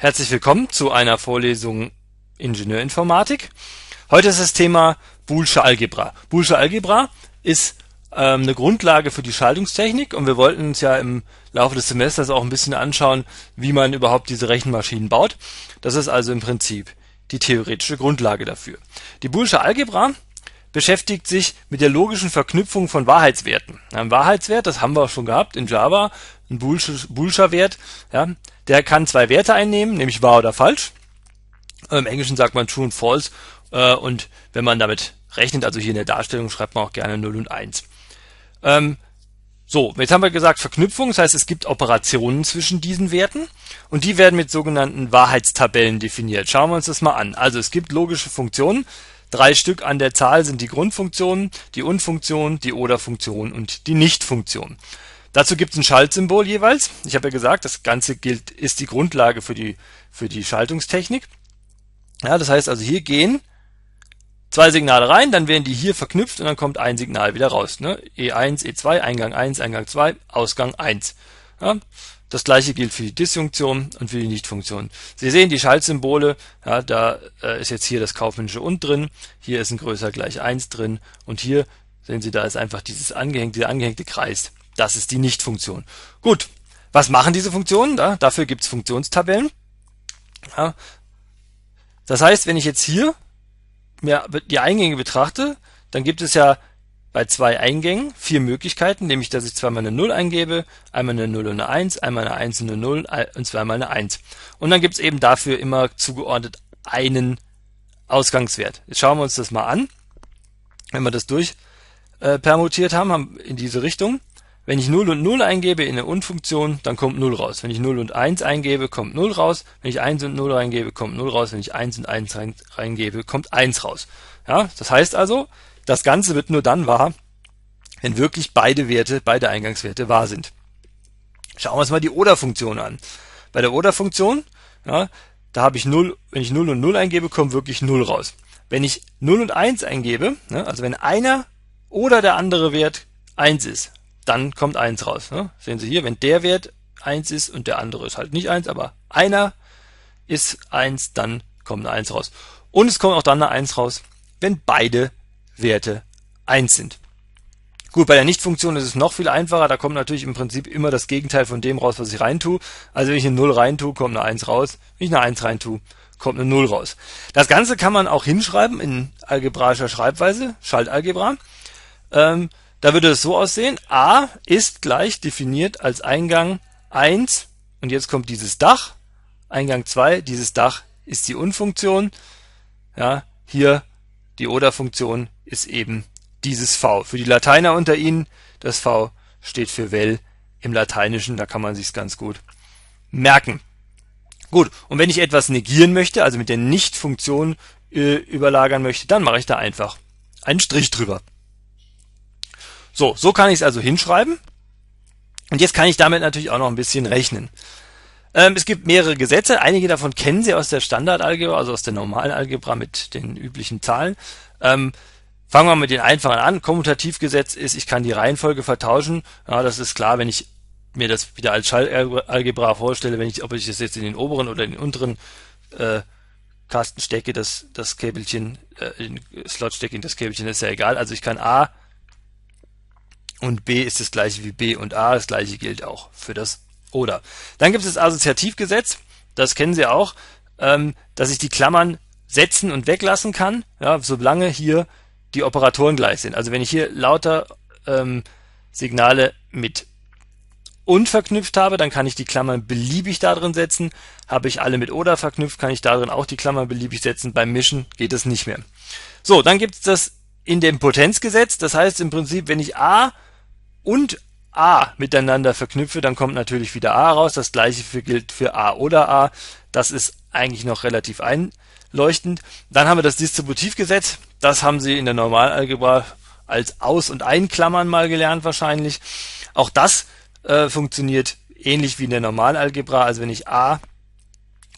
Herzlich willkommen zu einer Vorlesung Ingenieurinformatik. Heute ist das Thema Boolsche Algebra. Boolsche Algebra ist ähm, eine Grundlage für die Schaltungstechnik und wir wollten uns ja im Laufe des Semesters auch ein bisschen anschauen, wie man überhaupt diese Rechenmaschinen baut. Das ist also im Prinzip die theoretische Grundlage dafür. Die Boolsche Algebra beschäftigt sich mit der logischen Verknüpfung von Wahrheitswerten. Ein Wahrheitswert, das haben wir auch schon gehabt in Java, ein boolscher Wert, ja, der kann zwei Werte einnehmen, nämlich wahr oder falsch. Im Englischen sagt man true und false äh, und wenn man damit rechnet, also hier in der Darstellung schreibt man auch gerne 0 und 1. Ähm, so, jetzt haben wir gesagt Verknüpfung, das heißt es gibt Operationen zwischen diesen Werten und die werden mit sogenannten Wahrheitstabellen definiert. Schauen wir uns das mal an. Also es gibt logische Funktionen, Drei Stück an der Zahl sind die Grundfunktionen, die und die Oder-Funktion und die Nicht-Funktion. Dazu gibt es ein Schaltsymbol jeweils. Ich habe ja gesagt, das Ganze gilt, ist die Grundlage für die, für die Schaltungstechnik. Ja, das heißt also, hier gehen zwei Signale rein, dann werden die hier verknüpft und dann kommt ein Signal wieder raus. Ne? E1, E2, e Eingang 1, Eingang 2, Ausgang 1. Ja? Das gleiche gilt für die Disjunktion und für die Nichtfunktion. Sie sehen die Schaltsymbole, ja, da äh, ist jetzt hier das kaufmännische und drin, hier ist ein größer gleich 1 drin und hier sehen Sie, da ist einfach dieses angehängte, dieser angehängte Kreis. Das ist die Nichtfunktion. Gut, was machen diese Funktionen? Ja, dafür gibt es Funktionstabellen. Ja. Das heißt, wenn ich jetzt hier mir die Eingänge betrachte, dann gibt es ja bei zwei Eingängen vier Möglichkeiten, nämlich dass ich zweimal eine Null eingebe, einmal eine Null und eine Eins, einmal eine Eins und eine Null und zweimal eine Eins. Und dann gibt's eben dafür immer zugeordnet einen Ausgangswert. Jetzt schauen wir uns das mal an. Wenn wir das durch äh, permutiert haben, haben in diese Richtung. Wenn ich 0 und 0 eingebe in eine Und-Funktion, dann kommt 0 raus. Wenn ich 0 und 1 eingebe, kommt 0 raus. Wenn ich 1 und 0 reingebe, kommt 0 raus. Wenn ich 1 und 1 reingebe, kommt 1 raus. Ja, das heißt also, das Ganze wird nur dann wahr, wenn wirklich beide Werte, beide Eingangswerte wahr sind. Schauen wir uns mal die Oder-Funktion an. Bei der Oder-Funktion, ja, da habe ich 0, wenn ich 0 und 0 eingebe, kommt wirklich 0 raus. Wenn ich 0 und 1 eingebe, ne, also wenn einer oder der andere Wert 1 ist, dann kommt 1 raus. Ne? Sehen Sie hier, wenn der Wert 1 ist und der andere ist halt nicht 1, aber einer ist 1, dann kommt eine 1 raus. Und es kommt auch dann eine 1 raus, wenn beide Werte 1 sind. Gut, bei der Nichtfunktion ist es noch viel einfacher. Da kommt natürlich im Prinzip immer das Gegenteil von dem raus, was ich reintue. Also wenn ich eine 0 reintue, kommt eine 1 raus. Wenn ich eine 1 reintue, kommt eine 0 raus. Das Ganze kann man auch hinschreiben in algebraischer Schreibweise, Schaltalgebra. Ähm, da würde es so aussehen, a ist gleich definiert als Eingang 1 und jetzt kommt dieses Dach, Eingang 2, dieses Dach ist die Unfunktion. Ja, hier die Oder-Funktion ist eben dieses v. Für die Lateiner unter Ihnen, das v steht für well im Lateinischen, da kann man sich's ganz gut merken. Gut, und wenn ich etwas negieren möchte, also mit der Nicht-Funktion äh, überlagern möchte, dann mache ich da einfach einen Strich drüber. So, so kann ich es also hinschreiben. Und jetzt kann ich damit natürlich auch noch ein bisschen rechnen. Ähm, es gibt mehrere Gesetze. Einige davon kennen Sie aus der Standardalgebra, also aus der normalen Algebra mit den üblichen Zahlen. Ähm, fangen wir mit den einfachen an. Kommutativgesetz ist, ich kann die Reihenfolge vertauschen. Ja, das ist klar, wenn ich mir das wieder als Schallalgebra vorstelle, wenn ich, ob ich das jetzt in den oberen oder in den unteren äh, Kasten stecke, das, das Käbelchen, äh, den Slot stecke in das Käbelchen, ist ja egal. Also ich kann A und B ist das gleiche wie B und A, das gleiche gilt auch für das oder. Dann gibt es das Assoziativgesetz, das kennen Sie auch, ähm, dass ich die Klammern setzen und weglassen kann, ja, solange hier die Operatoren gleich sind. Also wenn ich hier lauter ähm, Signale mit und verknüpft habe, dann kann ich die Klammern beliebig da drin setzen. Habe ich alle mit oder verknüpft, kann ich da drin auch die Klammern beliebig setzen. Beim Mischen geht es nicht mehr. So, dann gibt es das in dem Potenzgesetz. Das heißt im Prinzip, wenn ich a und A miteinander verknüpfe, dann kommt natürlich wieder A raus. Das gleiche für, gilt für A oder A. Das ist eigentlich noch relativ einleuchtend. Dann haben wir das Distributivgesetz. Das haben Sie in der Normalalgebra als Aus- und Einklammern mal gelernt wahrscheinlich. Auch das äh, funktioniert ähnlich wie in der Normalalgebra. Also wenn ich A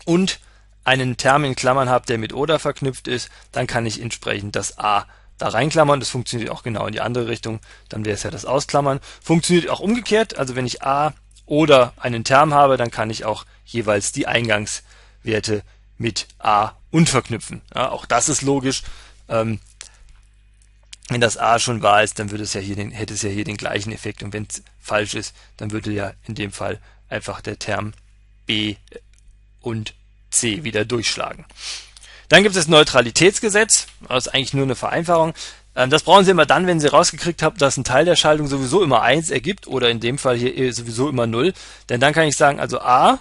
und einen Term in Klammern habe, der mit oder verknüpft ist, dann kann ich entsprechend das A da reinklammern, das funktioniert auch genau in die andere Richtung, dann wäre es ja das Ausklammern. Funktioniert auch umgekehrt, also wenn ich a oder einen Term habe, dann kann ich auch jeweils die Eingangswerte mit a und verknüpfen. Ja, auch das ist logisch. Ähm, wenn das a schon wahr ist, dann würde es ja hier den, hätte es ja hier den gleichen Effekt und wenn es falsch ist, dann würde ja in dem Fall einfach der Term b und c wieder durchschlagen. Dann gibt es das Neutralitätsgesetz, das ist eigentlich nur eine Vereinfachung. Ähm, das brauchen Sie immer dann, wenn Sie rausgekriegt haben, dass ein Teil der Schaltung sowieso immer 1 ergibt oder in dem Fall hier äh, sowieso immer 0. Denn dann kann ich sagen, also a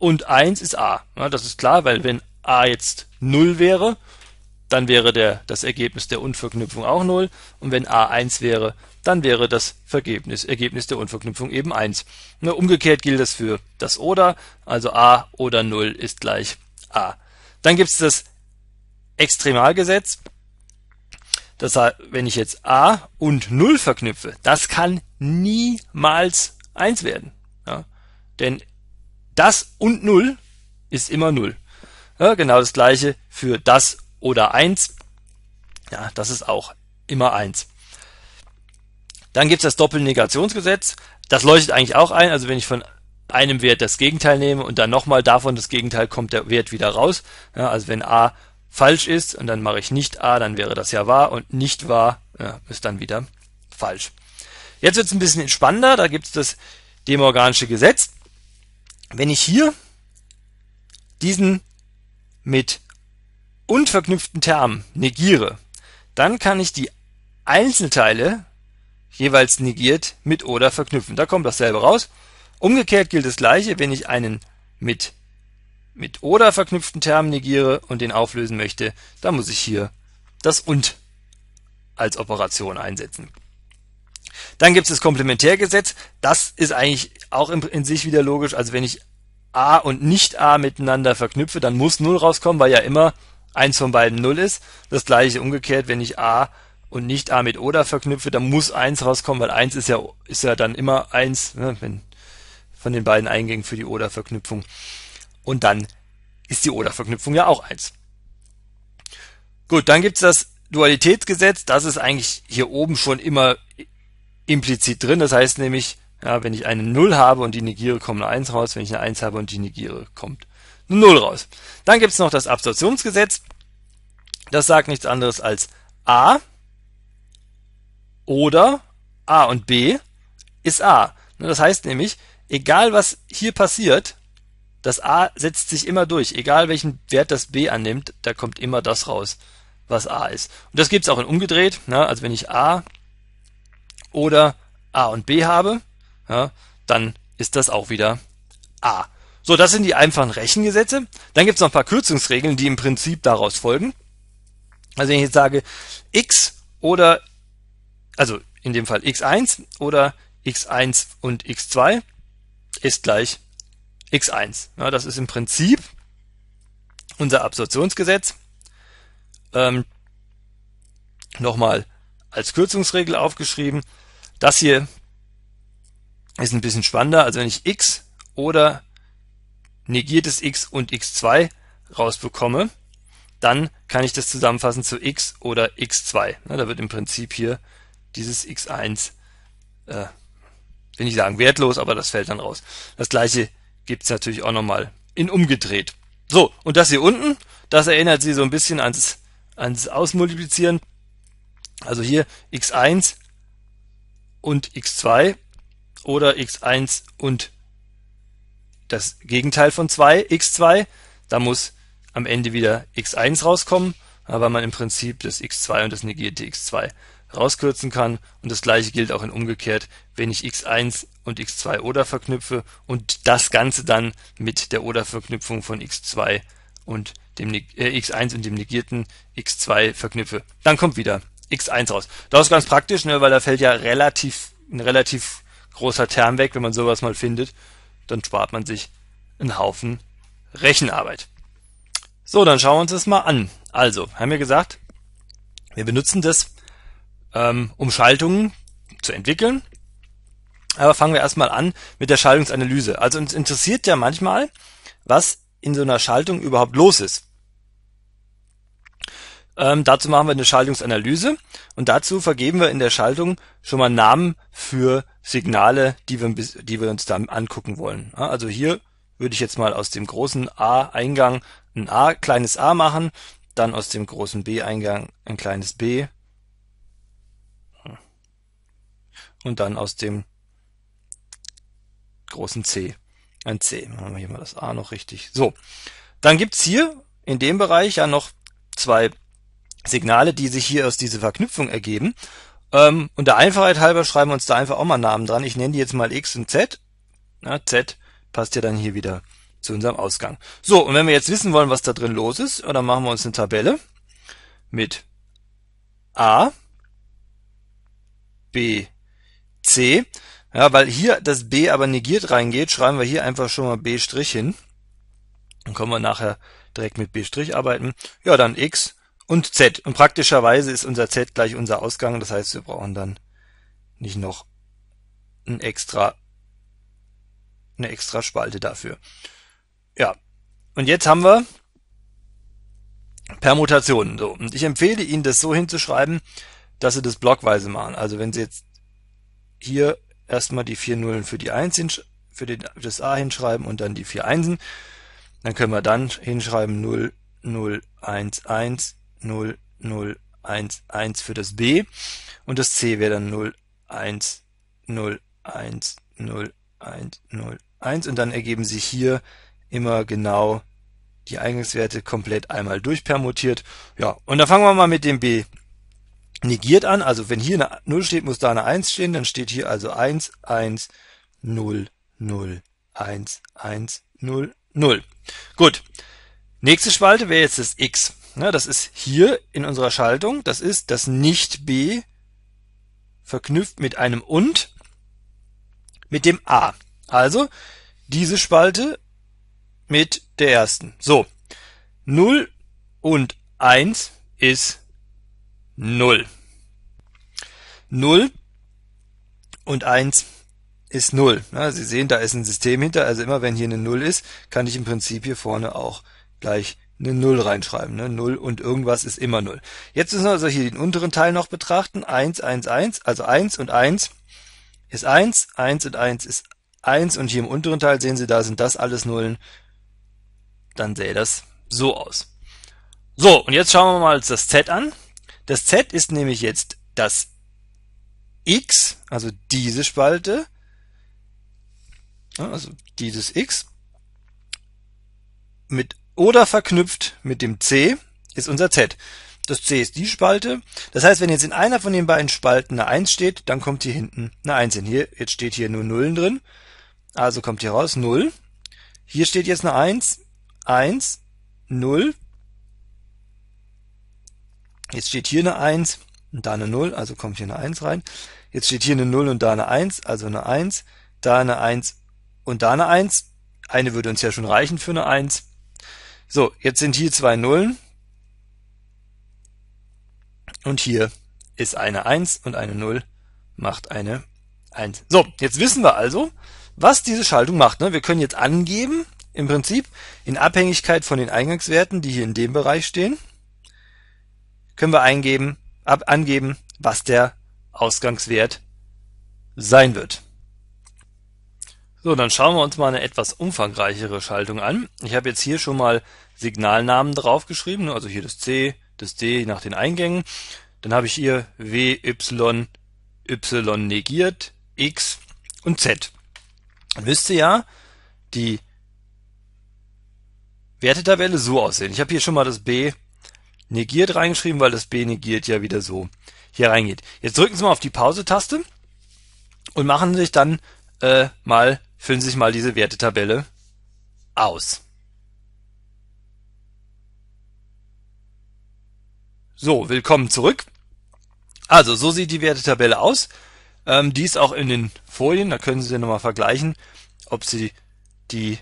und 1 ist a. Ja, das ist klar, weil wenn a jetzt 0 wäre, dann wäre der, das Ergebnis der Unverknüpfung auch 0. Und wenn a 1 wäre, dann wäre das Vergebnis, Ergebnis der Unverknüpfung eben 1. Ne, umgekehrt gilt das für das oder, also a oder 0 ist gleich a. Dann gibt es das Extremalgesetz. Das heißt, wenn ich jetzt A und 0 verknüpfe, das kann niemals 1 werden. Ja? Denn das und 0 ist immer 0. Ja, genau das gleiche für das oder 1. Ja, das ist auch immer 1. Dann gibt es das Doppelnegationsgesetz. Das leuchtet eigentlich auch ein. Also wenn ich von einem Wert das Gegenteil nehme und dann nochmal davon das Gegenteil kommt der Wert wieder raus. Ja, also wenn a falsch ist und dann mache ich nicht a, dann wäre das ja wahr und nicht wahr ja, ist dann wieder falsch. Jetzt wird es ein bisschen spannender, da gibt es das demorganische Gesetz. Wenn ich hier diesen mit unverknüpften Term negiere, dann kann ich die Einzelteile jeweils negiert mit oder verknüpfen. Da kommt dasselbe raus. Umgekehrt gilt das Gleiche, wenn ich einen mit mit oder verknüpften Term negiere und den auflösen möchte, dann muss ich hier das und als Operation einsetzen. Dann gibt es das Komplementärgesetz. Das ist eigentlich auch in, in, sich wieder logisch. Also wenn ich a und nicht a miteinander verknüpfe, dann muss 0 rauskommen, weil ja immer eins von beiden 0 ist. Das gleiche umgekehrt, wenn ich a und nicht a mit oder verknüpfe, dann muss 1 rauskommen, weil 1 ist ja, ist ja dann immer 1. Ne? Wenn von den beiden Eingängen für die Oder-Verknüpfung. Und dann ist die Oder-Verknüpfung ja auch 1. Gut, dann gibt es das Dualitätsgesetz. Das ist eigentlich hier oben schon immer implizit drin. Das heißt nämlich, ja, wenn ich eine 0 habe und die negiere, kommt eine 1 raus. Wenn ich eine 1 habe und die negiere, kommt eine 0 raus. Dann gibt es noch das Absorptionsgesetz. Das sagt nichts anderes als A oder A und B ist A. Das heißt nämlich, egal was hier passiert, das A setzt sich immer durch. Egal welchen Wert das B annimmt, da kommt immer das raus, was A ist. Und das gibt es auch in umgedreht. Ne? Also wenn ich A oder A und B habe, ja, dann ist das auch wieder A. So, das sind die einfachen Rechengesetze. Dann gibt es noch ein paar Kürzungsregeln, die im Prinzip daraus folgen. Also wenn ich jetzt sage x oder, also in dem Fall x1 oder x1 und x2, ist gleich x1. Ja, das ist im Prinzip unser Absorptionsgesetz. Ähm, Nochmal als Kürzungsregel aufgeschrieben. Das hier ist ein bisschen spannender. Also wenn ich x oder negiertes x und x2 rausbekomme, dann kann ich das zusammenfassen zu x oder x2. Ja, da wird im Prinzip hier dieses x1 äh, will nicht sagen wertlos, aber das fällt dann raus. Das gleiche gibt's natürlich auch nochmal in umgedreht. So, und das hier unten, das erinnert sie so ein bisschen ans, ans Ausmultiplizieren. Also hier x1 und x2 oder x1 und das Gegenteil von 2, x2. Da muss am Ende wieder x1 rauskommen, weil man im Prinzip das x2 und das negierte x2 rauskürzen kann und das gleiche gilt auch in umgekehrt, wenn ich x1 und x2 oder verknüpfe und das Ganze dann mit der oder Verknüpfung von x2 und dem äh, x1 und dem negierten x2 verknüpfe. Dann kommt wieder x1 raus. Das ist ganz praktisch, ne, weil da fällt ja relativ ein relativ großer Term weg, wenn man sowas mal findet, dann spart man sich einen Haufen Rechenarbeit. So, dann schauen wir uns das mal an. Also, haben wir gesagt, wir benutzen das ähm, um Schaltungen zu entwickeln. Aber fangen wir erstmal an mit der Schaltungsanalyse. Also uns interessiert ja manchmal, was in so einer Schaltung überhaupt los ist. Ähm, dazu machen wir eine Schaltungsanalyse und dazu vergeben wir in der Schaltung schon mal Namen für Signale, die wir, die wir uns dann angucken wollen. Also hier würde ich jetzt mal aus dem großen A-Eingang ein A, kleines a machen, dann aus dem großen B-Eingang ein kleines b und dann aus dem großen C. Ein C. Machen wir hier mal das A noch richtig. So. Dann gibt's hier in dem Bereich ja noch zwei Signale, die sich hier aus dieser Verknüpfung ergeben. Ähm, und der Einfachheit halber schreiben wir uns da einfach auch mal Namen dran. Ich nenne die jetzt mal X und Z. Na, Z passt ja dann hier wieder zu unserem Ausgang. So, und wenn wir jetzt wissen wollen, was da drin los ist, dann machen wir uns eine Tabelle mit A, B, C. Ja, weil hier das B aber negiert reingeht, schreiben wir hier einfach schon mal B' hin. Dann können wir nachher direkt mit B' arbeiten. Ja, dann X und Z. Und praktischerweise ist unser Z gleich unser Ausgang. Das heißt, wir brauchen dann nicht noch ein extra, eine extra Spalte dafür. Ja. Und jetzt haben wir Permutationen. So. Und ich empfehle Ihnen, das so hinzuschreiben, dass Sie das blockweise machen. Also wenn Sie jetzt hier erstmal die vier Nullen für die 1 für, den, das A hinschreiben und dann die vier Einsen. Dann können wir dann hinschreiben 0, 0, 1, 1, 0, 0, 1, 1 für das B und das C wäre dann 0, 1, 0, 1, 0, 1, 0, 1 und dann ergeben sich hier immer genau die Eingangswerte komplett einmal durchpermutiert. Ja, und dann fangen wir mal mit dem B negiert an. Also wenn hier eine 0 steht, muss da eine 1 stehen. Dann steht hier also 1, 1, 0, 0, 1, 1, 0, 0. Gut. Nächste Spalte wäre jetzt das x. Ja, ne, das ist hier in unserer Schaltung. Das ist das Nicht-B verknüpft mit einem und mit dem a. Also diese Spalte mit der ersten. So, 0 und 1 ist Null. Null und eins ist Null. Na, Sie sehen, da ist ein System hinter, also immer wenn hier eine Null ist, kann ich im Prinzip hier vorne auch gleich eine Null reinschreiben. Ne? Null und irgendwas ist immer Null. Jetzt müssen wir also hier den unteren Teil noch betrachten. Eins, eins, eins, also eins und eins ist eins, eins und eins ist eins und hier im unteren Teil sehen Sie, da sind das alles Nullen. Dann sähe das so aus. So, und jetzt schauen wir mal das Z an. Das z ist nämlich jetzt das x, also diese Spalte, also dieses x, mit oder verknüpft mit dem c ist unser z. Das c ist die Spalte. Das heißt, wenn jetzt in einer von den beiden Spalten eine 1 steht, dann kommt hier hinten eine 1 hin. Hier, jetzt steht hier nur Nullen drin. Also kommt hier raus 0. Hier steht jetzt eine 1, 1, 0. Jetzt steht hier eine 1 und da eine 0, also kommt hier eine 1 rein. Jetzt steht hier eine 0 und da eine 1, also eine 1. Da eine 1 und da eine 1. Eine würde uns ja schon reichen für eine 1. So, jetzt sind hier zwei Nullen. Und hier ist eine 1 und eine 0 macht eine 1. So, jetzt wissen wir also, was diese Schaltung macht. Ne? Wir können jetzt angeben, im Prinzip in Abhängigkeit von den Eingangswerten, die hier in dem Bereich stehen, können wir eingeben, ab, angeben, was der Ausgangswert sein wird. So, dann schauen wir uns mal eine etwas umfangreichere Schaltung an. Ich habe jetzt hier schon mal Signalnamen draufgeschrieben, ne, also hier das C, das D nach den Eingängen. Dann habe ich hier W, Y, Y negiert, X und Z. Dann müsste ja die Wertetabelle so aussehen. Ich habe hier schon mal das B negiert reingeschrieben, weil das B negiert ja wieder so hier reingeht. Jetzt drücken Sie mal auf die Pause-Taste und machen sich dann äh, mal, füllen Sie sich mal diese Wertetabelle aus. So, willkommen zurück. Also, so sieht die Wertetabelle aus. Ähm, die ist auch in den Folien, da können Sie dann nochmal vergleichen, ob Sie die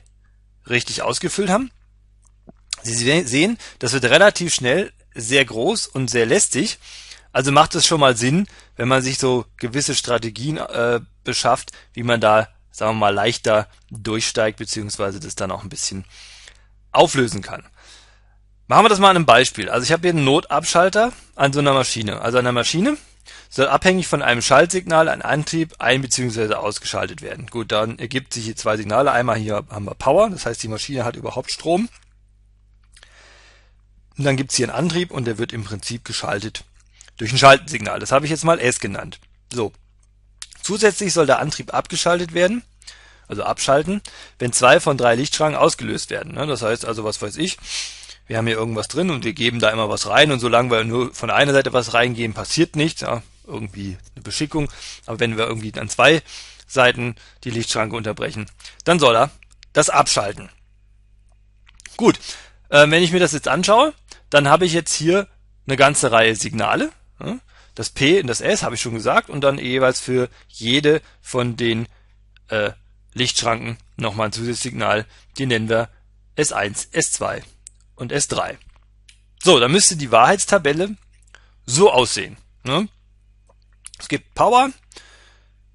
richtig ausgefüllt haben. Sie sehen, das wird relativ schnell sehr groß und sehr lästig. Also macht es schon mal Sinn, wenn man sich so gewisse Strategien äh, beschafft, wie man da, sagen wir mal, leichter durchsteigt, beziehungsweise das dann auch ein bisschen auflösen kann. Machen wir das mal an einem Beispiel. Also ich habe hier einen Notabschalter an so einer Maschine. Also an einer Maschine soll abhängig von einem Schaltsignal ein Antrieb ein- bzw. ausgeschaltet werden. Gut, dann ergibt sich hier zwei Signale. Einmal hier haben wir Power, das heißt die Maschine hat überhaupt Strom und dann gibt's hier einen Antrieb und der wird im Prinzip geschaltet durch ein Schaltensignal. Das habe ich jetzt mal S genannt. So. Zusätzlich soll der Antrieb abgeschaltet werden, also abschalten, wenn zwei von drei Lichtschranken ausgelöst werden. Ne? Das heißt also, was weiß ich, wir haben hier irgendwas drin und wir geben da immer was rein und solange wir nur von einer Seite was reingeben, passiert nichts. Ja, irgendwie eine Beschickung. Aber wenn wir irgendwie an zwei Seiten die Lichtschranke unterbrechen, dann soll er das abschalten. Gut, ähm, wenn ich mir das jetzt anschaue, dann habe ich jetzt hier eine ganze Reihe Signale. Ne? Das P und das S habe ich schon gesagt und dann jeweils für jede von den äh, Lichtschranken nochmal ein Zusatzsignal. Die nennen wir S1, S2 und S3. So, dann müsste die Wahrheitstabelle so aussehen. Ne? Es gibt Power,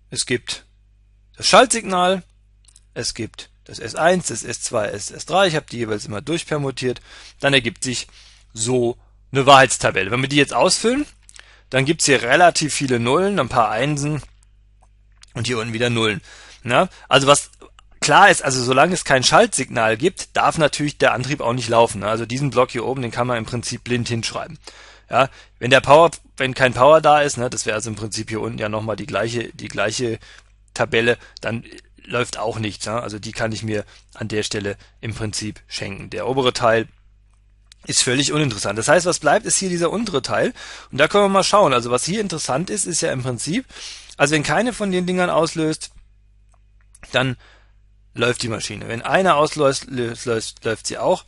es gibt das Schaltsignal, es gibt das S1, das S2, das S3. Ich habe die jeweils immer durchpermutiert. Dann ergibt sich so eine Wahrheitstabelle. Wenn wir die jetzt ausfüllen, dann gibt's hier relativ viele Nullen, ein paar Einsen und hier unten wieder Nullen. Na? Ne? Also was klar ist, also solange es kein Schaltsignal gibt, darf natürlich der Antrieb auch nicht laufen. Ne? Also diesen Block hier oben, den kann man im Prinzip blind hinschreiben. Ja, wenn der Power, wenn kein Power da ist, ne, das wäre also im Prinzip hier unten ja nochmal die gleiche, die gleiche Tabelle, dann läuft auch nichts. Ne? Also die kann ich mir an der Stelle im Prinzip schenken. Der obere Teil ist völlig uninteressant. Das heißt, was bleibt, ist hier dieser untere Teil. Und da können wir mal schauen. Also was hier interessant ist, ist ja im Prinzip, also wenn keine von den Dingern auslöst, dann läuft die Maschine. Wenn einer auslöst, löst, läuft, läuft sie auch.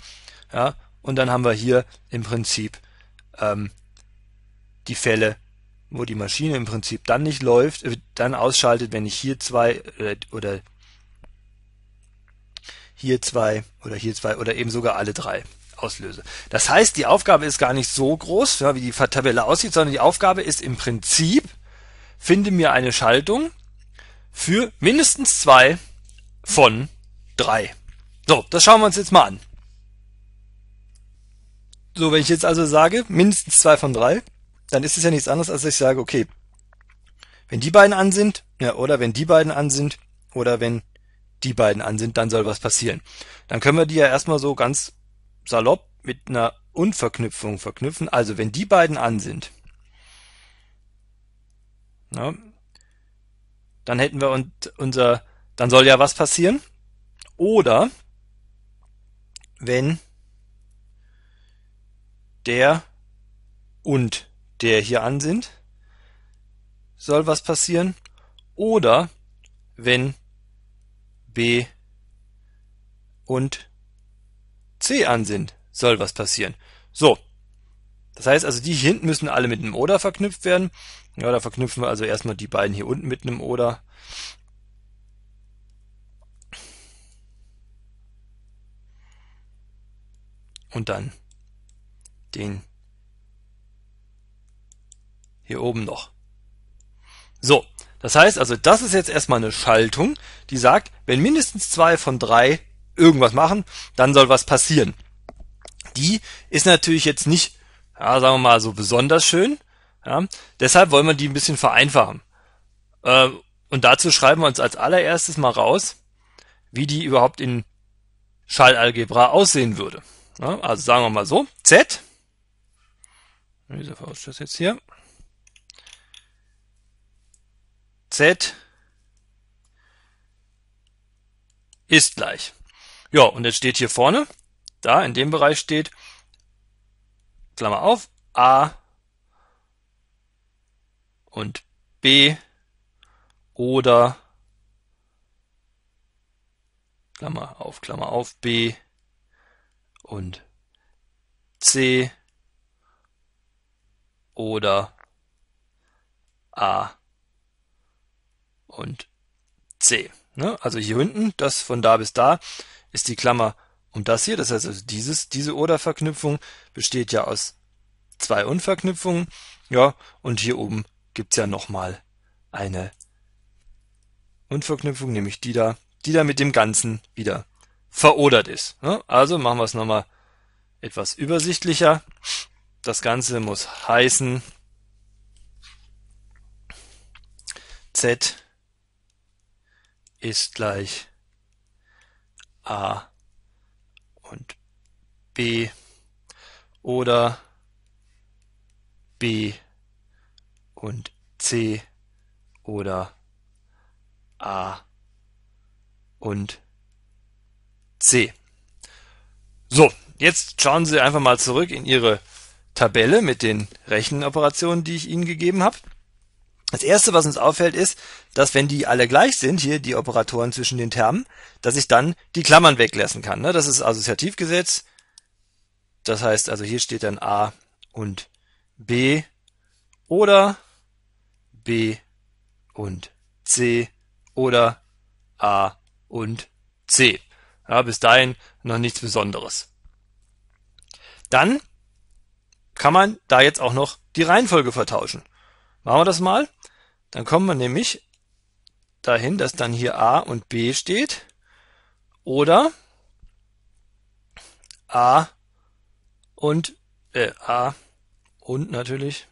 Ja, und dann haben wir hier im Prinzip ähm, die Fälle, wo die Maschine im Prinzip dann nicht läuft, äh, dann ausschaltet, wenn ich hier zwei oder, äh, oder hier zwei oder hier zwei oder eben sogar alle drei auslöse. Das heißt, die Aufgabe ist gar nicht so groß, ja, wie die Tabelle aussieht, sondern die Aufgabe ist im Prinzip, finde mir eine Schaltung für mindestens zwei von drei. So, das schauen wir uns jetzt mal an. So, wenn ich jetzt also sage, mindestens zwei von drei, dann ist es ja nichts anderes, als ich sage, okay, wenn die beiden an sind, ja, oder wenn die beiden an sind, oder wenn die beiden an sind, dann soll was passieren. Dann können wir die ja erstmal so ganz salopp mit einer Unverknüpfung verknüpfen. Also wenn die beiden an sind, ne, dann hätten wir und unser, dann soll ja was passieren. Oder wenn der und der hier an sind, soll was passieren. Oder wenn B und C an sind, soll was passieren. So. Das heißt also, die hier hinten müssen alle mit einem Oder verknüpft werden. Ja, da verknüpfen wir also erstmal die beiden hier unten mit einem Oder. Und dann den hier oben noch. So, das heißt also, das ist jetzt erstmal eine Schaltung, die sagt, wenn mindestens zwei von drei irgendwas machen, dann soll was passieren. Die ist natürlich jetzt nicht, ja, sagen wir mal, so besonders schön. Ja. Deshalb wollen wir die ein bisschen vereinfachen. Ähm, und dazu schreiben wir uns als allererstes mal raus, wie die überhaupt in Schallalgebra aussehen würde. also sagen wir mal so, Z, wieso verrutscht das jetzt hier, Z ist gleich. Ja, und jetzt steht hier vorne, da in dem Bereich steht, Klammer auf, A und B oder Klammer auf, Klammer auf, B und C oder A und C. Ne? Also hier hinten, das von da bis da, ist die Klammer um das hier. Das heißt also, dieses, diese Oder-Verknüpfung besteht ja aus zwei Unverknüpfungen. Ja, und hier oben gibt's ja nochmal eine Unverknüpfung, nämlich die da, die da mit dem Ganzen wieder verodert ist. Ne? Also machen wir es nochmal etwas übersichtlicher. Das Ganze muss heißen Z ist gleich a und b oder b und c oder a und c. So, jetzt schauen Sie einfach mal zurück in Ihre Tabelle mit den Rechenoperationen, die ich Ihnen gegeben habe. Das erste, was uns auffällt, ist, dass wenn die alle gleich sind, hier die Operatoren zwischen den Termen, dass ich dann die Klammern weglassen kann. Ne? Das ist Assoziativgesetz. Das heißt also, hier steht dann A und B oder B und C oder A und C. Ja, bis dahin noch nichts Besonderes. Dann kann man da jetzt auch noch die Reihenfolge vertauschen. Machen wir das mal. Dann kommen wir nämlich dahin, dass dann hier A und B steht. Oder A und äh, A und natürlich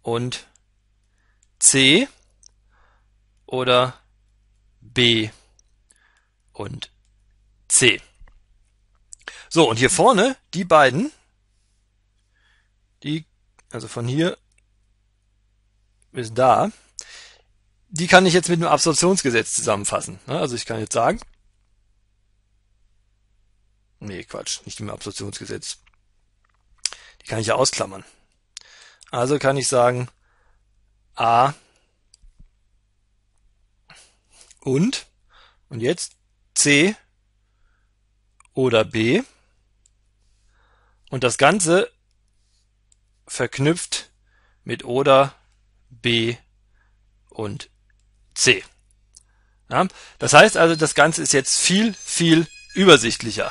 und C oder B und C. So, und hier vorne, die beiden, die, also von hier Ergebnis da. Die kann ich jetzt mit einem Absorptionsgesetz zusammenfassen. Ne? Also ich kann jetzt sagen, nee, Quatsch, nicht mit dem Absorptionsgesetz. Die kann ich ja ausklammern. Also kann ich sagen, A und, und jetzt C oder B und das Ganze verknüpft mit oder B und C. Ja, das heißt also, das Ganze ist jetzt viel, viel übersichtlicher.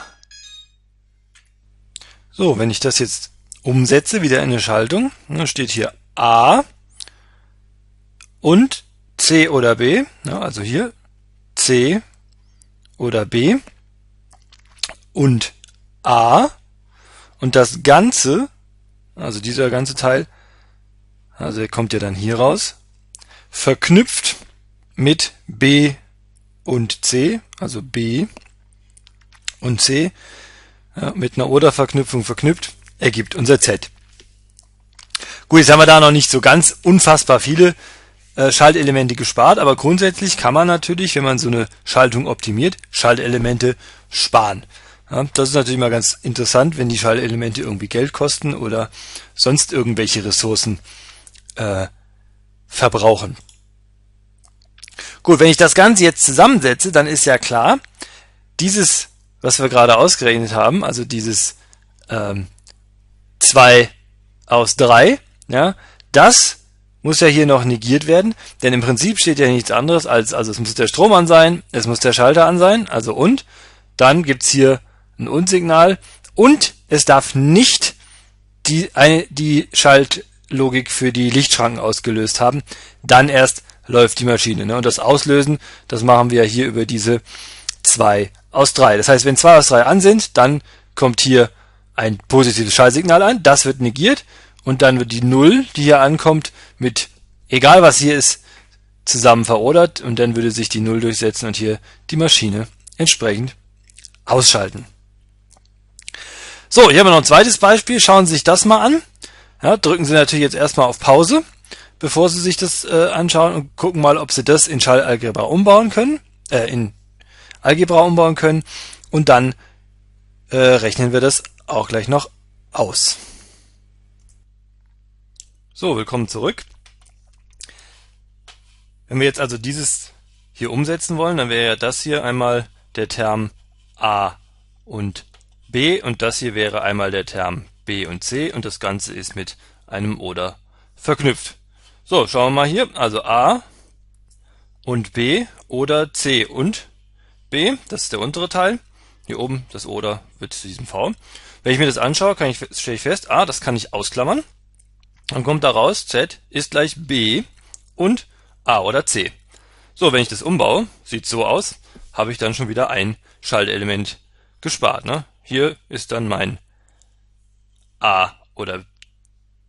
So, wenn ich das jetzt umsetze, wieder in eine Schaltung, dann ne, steht hier A und C oder B, ja, ne, also hier C oder B und A und das Ganze, also dieser ganze Teil, also er kommt ja dann hier raus. Verknüpft mit B und C, also B und C, ja, mit einer Oder-Verknüpfung verknüpft, ergibt unser Z. Gut, jetzt haben wir da noch nicht so ganz unfassbar viele äh, Schaltelemente gespart, aber grundsätzlich kann man natürlich, wenn man so eine Schaltung optimiert, Schaltelemente sparen. Ja, das ist natürlich mal ganz interessant, wenn die Schaltelemente irgendwie Geld kosten oder sonst irgendwelche Ressourcen äh, verbrauchen. Gut, wenn ich das Ganze jetzt zusammensetze, dann ist ja klar, dieses, was wir gerade ausgerechnet haben, also dieses ähm, 2 aus 3, ja, das muss ja hier noch negiert werden, denn im Prinzip steht ja nichts anderes als, also es muss der Strom an sein, es muss der Schalter an sein, also und, dann gibt's hier ein Und-Signal und es darf nicht die, eine, die Schalt, Logik für die Lichtschranken ausgelöst haben, dann erst läuft die Maschine. Ne? Und das Auslösen, das machen wir hier über diese 2 aus 3. Das heißt, wenn 2 aus 3 an sind, dann kommt hier ein positives Schallsignal an, das wird negiert und dann wird die 0, die hier ankommt, mit egal was hier ist, zusammen verordert und dann würde sich die 0 durchsetzen und hier die Maschine entsprechend ausschalten. So, hier haben wir noch ein zweites Beispiel, schauen Sie sich das mal an. Ja, drücken Sie natürlich jetzt erstmal auf Pause, bevor Sie sich das äh, anschauen und gucken mal, ob Sie das in Schallalgebra umbauen können, äh, in Algebra umbauen können und dann äh, rechnen wir das auch gleich noch aus. So, willkommen zurück. Wenn wir jetzt also dieses hier umsetzen wollen, dann wäre ja das hier einmal der Term a und b und das hier wäre einmal der Term B und C und das Ganze ist mit einem Oder verknüpft. So, schauen wir mal hier. Also A und B oder C und B, das ist der untere Teil. Hier oben das Oder wird zu diesem V. Wenn ich mir das anschaue, kann ich, stelle ich fest, A, das kann ich ausklammern. Dann kommt da raus, Z ist gleich B und A oder C. So, wenn ich das umbaue, sieht so aus, habe ich dann schon wieder ein Schaltelement gespart. Ne? Hier ist dann mein A oder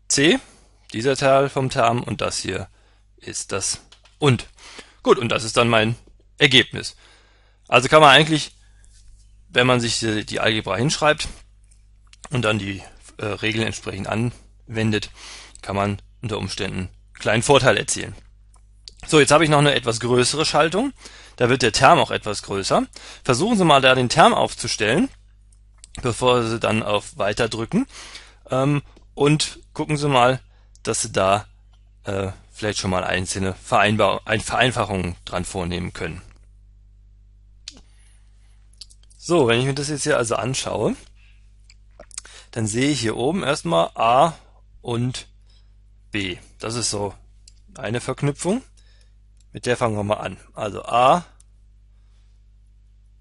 C, dieser Teil vom Term und das hier ist das und. Gut, und das ist dann mein Ergebnis. Also kann man eigentlich, wenn man sich die, Algebra hinschreibt und dann die äh, Regeln entsprechend anwendet, kann man unter Umständen einen kleinen Vorteil erzielen. So, jetzt habe ich noch eine etwas größere Schaltung. Da wird der Term auch etwas größer. Versuchen Sie mal da den Term aufzustellen bevor Sie dann auf Weiter drücken. Ähm, und gucken Sie mal, dass Sie da äh, vielleicht schon mal einzelne Vereinbar ein Vereinfachungen dran vornehmen können. So, wenn ich mir das jetzt hier also anschaue, dann sehe ich hier oben erstmal A und B. Das ist so eine Verknüpfung. Mit der fangen wir mal an. Also A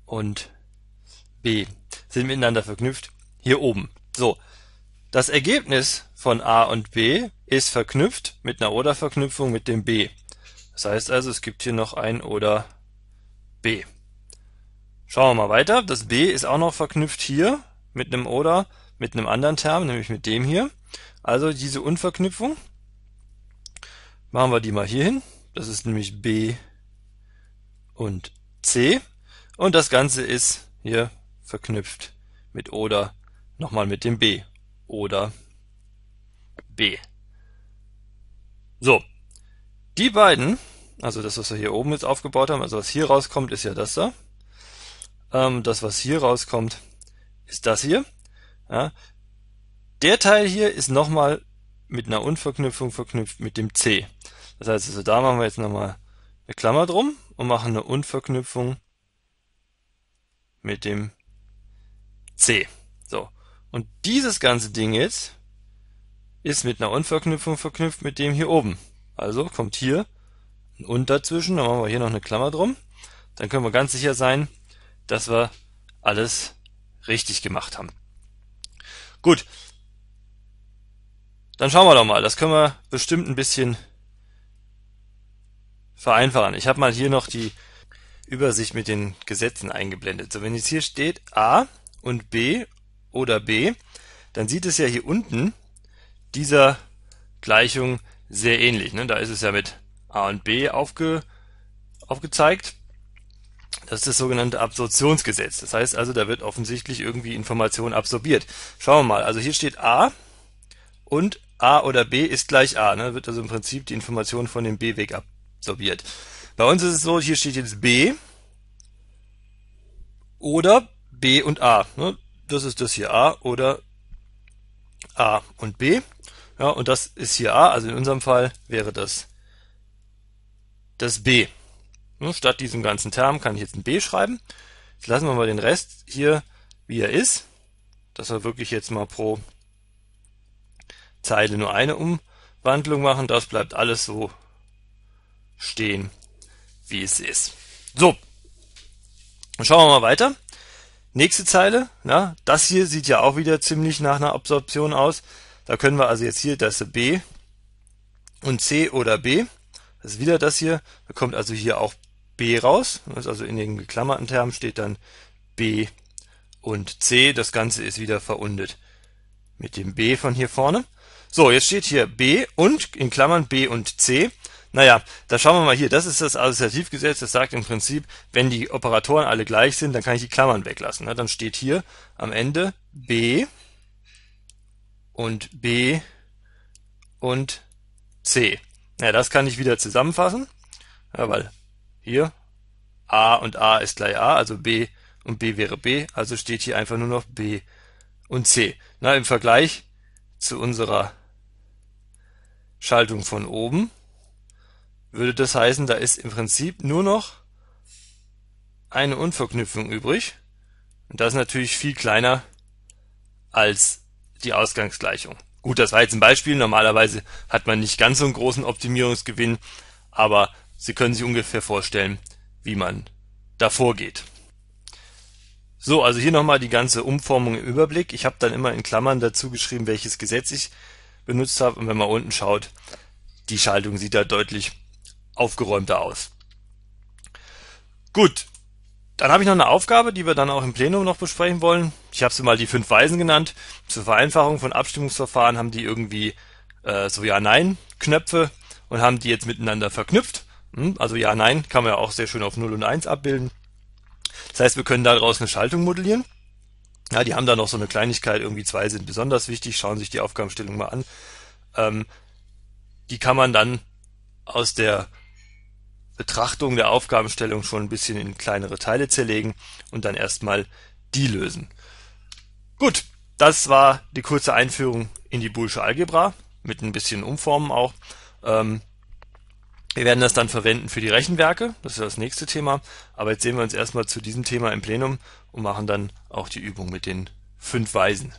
und B sind miteinander verknüpft, hier oben. So, das Ergebnis von a und b ist verknüpft mit einer Oder-Verknüpfung mit dem b. Das heißt also, es gibt hier noch ein Oder b. Schauen wir mal weiter. Das b ist auch noch verknüpft hier mit einem Oder, mit einem anderen Term, nämlich mit dem hier. Also diese Unverknüpfung, machen wir die mal hier hin. Das ist nämlich b und c. Und das Ganze ist hier verknüpft mit oder nochmal mit dem B oder B. So, die beiden, also das, was wir hier oben jetzt aufgebaut haben, also was hier rauskommt, ist ja das da. Ähm, das, was hier rauskommt, ist das hier. Ja. Der Teil hier ist nochmal mit einer Unverknüpfung verknüpft mit dem C. Das heißt, also da machen wir jetzt nochmal eine Klammer drum und machen eine Unverknüpfung mit dem C. So. Und dieses ganze Ding jetzt ist mit einer Unverknüpfung verknüpft mit dem hier oben. Also kommt hier ein Und dazwischen, dann machen wir hier noch eine Klammer drum. Dann können wir ganz sicher sein, dass wir alles richtig gemacht haben. Gut. Dann schauen wir doch mal. Das können wir bestimmt ein bisschen vereinfachen. Ich habe mal hier noch die Übersicht mit den Gesetzen eingeblendet. So, wenn jetzt hier steht A, und B oder B, dann sieht es ja hier unten dieser Gleichung sehr ähnlich. Ne? Da ist es ja mit A und B aufge, aufgezeigt. Das ist das sogenannte Absorptionsgesetz. Das heißt also, da wird offensichtlich irgendwie Information absorbiert. Schauen wir mal. Also hier steht A und A oder B ist gleich A. Ne? Wird also im Prinzip die Information von dem B-Weg absorbiert. Bei uns ist es so, hier steht jetzt B oder B und A. Ne? Das ist das hier A oder A und B. Ja, und das ist hier A, also in unserem Fall wäre das das B. Ne? Statt diesem ganzen Term kann ich jetzt ein B schreiben. Jetzt lassen wir mal den Rest hier, wie er ist, dass wir wirklich jetzt mal pro Zeile nur eine Umwandlung machen. Das bleibt alles so stehen, wie es ist. So, schauen wir mal weiter. Nächste Zeile, na, das hier sieht ja auch wieder ziemlich nach einer Absorption aus. Da können wir also jetzt hier das B und C oder B. Das ist wieder das hier. Da kommt also hier auch B raus. also in den geklammerten Termen steht dann B und C. Das Ganze ist wieder verundet mit dem B von hier vorne. So, jetzt steht hier B und in Klammern B und C. Naja, da schauen wir mal hier. Das ist das Assoziativgesetz, das sagt im Prinzip, wenn die Operatoren alle gleich sind, dann kann ich die Klammern weglassen. Dann steht hier am Ende B und B und C. Ja, das kann ich wieder zusammenfassen, ja, weil hier A und A ist gleich A, also B und B wäre B, also steht hier einfach nur noch B und C. Na, Im Vergleich zu unserer Schaltung von oben würde das heißen, da ist im Prinzip nur noch eine Unverknüpfung übrig. Und das ist natürlich viel kleiner als die Ausgangsgleichung. Gut, das war jetzt ein Beispiel. Normalerweise hat man nicht ganz so einen großen Optimierungsgewinn, aber Sie können sich ungefähr vorstellen, wie man da vorgeht. So, also hier nochmal die ganze Umformung im Überblick. Ich habe dann immer in Klammern dazu geschrieben, welches Gesetz ich benutzt habe. Und wenn man unten schaut, die Schaltung sieht da deutlich aufgeräumter aus. Gut, dann habe ich noch eine Aufgabe, die wir dann auch im Plenum noch besprechen wollen. Ich habe sie mal die fünf Weisen genannt. Zur Vereinfachung von Abstimmungsverfahren haben die irgendwie äh, so Ja-Nein-Knöpfe und haben die jetzt miteinander verknüpft. Hm? Also Ja-Nein kann man ja auch sehr schön auf 0 und 1 abbilden. Das heißt, wir können daraus eine Schaltung modellieren. Ja, die haben da noch so eine Kleinigkeit, irgendwie zwei sind besonders wichtig, schauen sich die Aufgabenstellung mal an. Ähm, die kann man dann aus der Betrachtung der Aufgabenstellung schon ein bisschen in kleinere Teile zerlegen und dann erstmal die lösen. Gut, das war die kurze Einführung in die Boolsche Algebra mit ein bisschen Umformen auch. Ähm, wir werden das dann verwenden für die Rechenwerke, das ist das nächste Thema. Aber jetzt sehen wir uns erstmal zu diesem Thema im Plenum und machen dann auch die Übung mit den fünf Weisen.